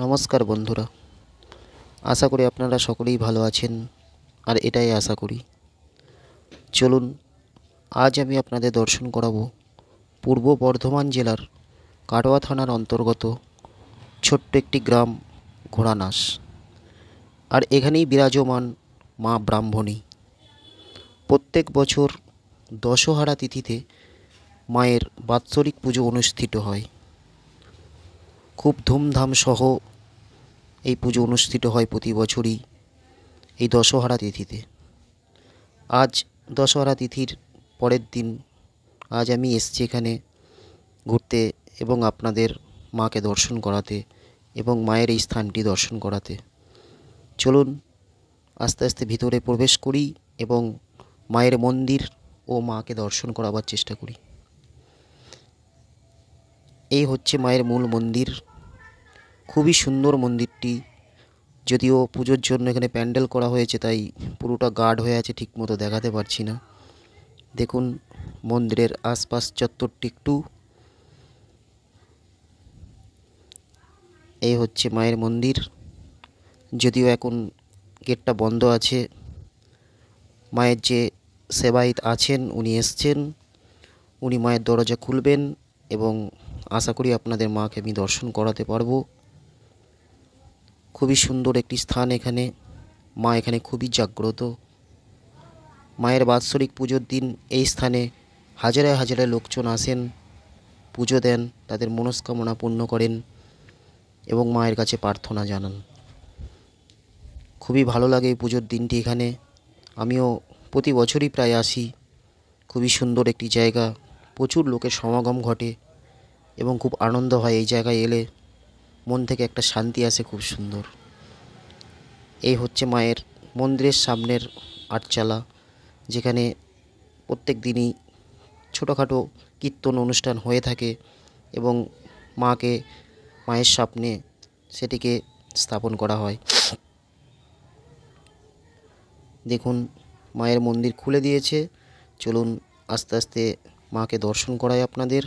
নমস্কার বন্ধুরা আশা করি আপনারা সকলেই ভালো আছেন আর এটাই আশা করি চলুন আজ আমি আপনাদের দর্শন করাবো পূর্ব বর্ধমান জেলার কাটোয়া থানার অন্তর্গত ছোট্ট একটি গ্রাম ঘোড়ানাস আর এখানেই বিরাজমান মা ব্রাহ্মণী প্রত্যেক বছর দশহারা তিথিতে মায়ের বাৎসরিক পুজো অনুষ্ঠিত হয় খুব ধুমধামসহ এই পুজো অনুষ্ঠিত হয় প্রতি বছরই এই দশহরা তিথিতে আজ দশহরা তিথির পরের দিন আজ আমি এসছি এখানে ঘুরতে এবং আপনাদের মাকে দর্শন করাতে এবং মায়ের এই স্থানটি দর্শন করাতে চলুন আস্তে আস্তে ভিতরে প্রবেশ করি এবং মায়ের মন্দির ও মাকে দর্শন করাবার চেষ্টা করি এই হচ্ছে মায়ের মূল মন্দির খুবই সুন্দর মন্দিরটি যদিও পুজোর জন্য এখানে প্যান্ডেল করা হয়েছে তাই পুরোটা গার্ড হয়ে আছে ঠিকমতো দেখাতে পারছি না দেখুন মন্দিরের আশপাশ চত্বরটি একটু এই হচ্ছে মায়ের মন্দির যদিও এখন গেটটা বন্ধ আছে মায়ের যে সেবায়িত আছেন উনি এসছেন উনি মায়ের দরজা খুলবেন এবং আশা করি আপনাদের মাকে আমি দর্শন করাতে পারবো খুবই সুন্দর একটি স্থান এখানে মা এখানে খুবই জাগ্রত মায়ের বাৎসরিক পুজোর দিন এই স্থানে হাজারে হাজারে লোকজন আসেন পুজো দেন তাদের মনস্কামনা পূর্ণ করেন এবং মায়ের কাছে প্রার্থনা জানান খুবই ভালো লাগে এই পুজোর দিনটি এখানে আমিও প্রতি বছরই প্রায় আসি খুবই সুন্দর একটি জায়গা প্রচুর লোকের সমাগম ঘটে এবং খুব আনন্দ হয় এই জায়গায় এলে মন থেকে একটা শান্তি আসে খুব সুন্দর এই হচ্ছে মায়ের মন্দিরের সামনের আটচালা যেখানে প্রত্যেক দিনই ছোটোখাটো কীর্তন অনুষ্ঠান হয়ে থাকে এবং মাকে মায়ের স্বপ্নে সেটিকে স্থাপন করা হয় দেখুন মায়ের মন্দির খুলে দিয়েছে চলুন আস্তে আস্তে মাকে দর্শন করায় আপনাদের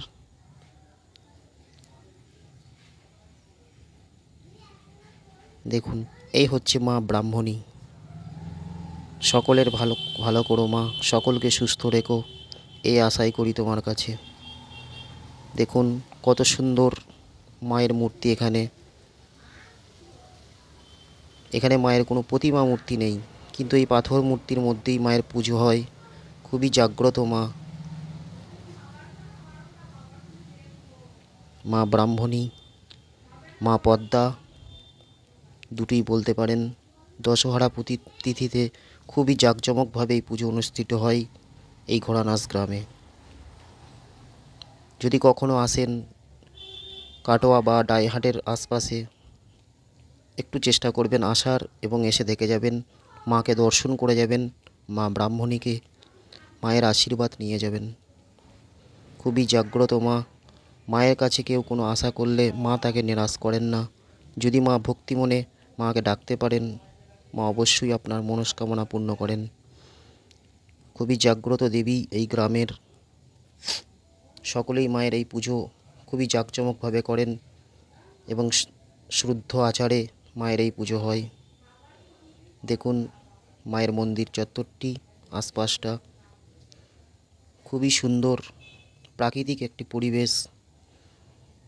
দেখুন এই হচ্ছে মা ব্রাহ্মণী সকলের ভালো ভালো করো মা সকলকে সুস্থ রেখো এই আশাই করি তোমার কাছে দেখুন কত সুন্দর মায়ের মূর্তি এখানে এখানে মায়ের কোনো প্রতিমা মূর্তি নেই কিন্তু এই পাথর মূর্তির মধ্যেই মায়ের পুজো হয় খুবই জাগ্রত মা মা ব্রাহ্মণী মা পদ্মা দুটোই বলতে পারেন দশহরা প্রতি তিথিতে খুবই জাঁকজমকভাবে এই পুজো অনুষ্ঠিত হয় এই ঘোড়ানাস গ্রামে যদি কখনো আসেন কাটোয়া বা ডাইহাটের আশপাশে একটু চেষ্টা করবেন আসার এবং এসে দেখে যাবেন মাকে দর্শন করে যাবেন মা ব্রাহ্মণীকে মায়ের আশীর্বাদ নিয়ে যাবেন খুবই জাগ্রত মা মায়ের কাছে কেউ কোনো আশা করলে মা তাকে নিরাশ করেন না যদি মা ভক্তি মনে মাকে ডাকতে পারেন মা অবশ্যই আপনার মনস্কামনা পূর্ণ করেন খুবই জাগ্রত দেবী এই গ্রামের সকলেই মায়ের এই পুজো খুবই জাঁকজমকভাবে করেন এবং শুদ্ধ আচারে মায়ের এই পুজো হয় দেখুন মায়ের মন্দির চত্বরটি আশপাশটা খুবই সুন্দর প্রাকৃতিক একটি পরিবেশ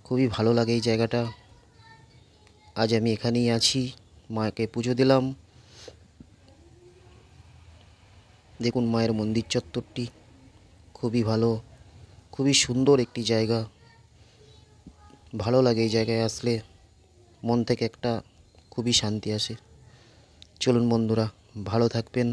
খুবই ভালো লাগে এই জায়গাটা আজ আমি এখানেই আছি মাকে পুজো দিলাম দেখুন মায়ের মন্দির চত্বরটি খুবই ভালো খুবই সুন্দর একটি জায়গা ভালো লাগে এই জায়গায় আসলে মন থেকে একটা খুবই শান্তি আসে চলুন বন্ধুরা ভালো থাকবেন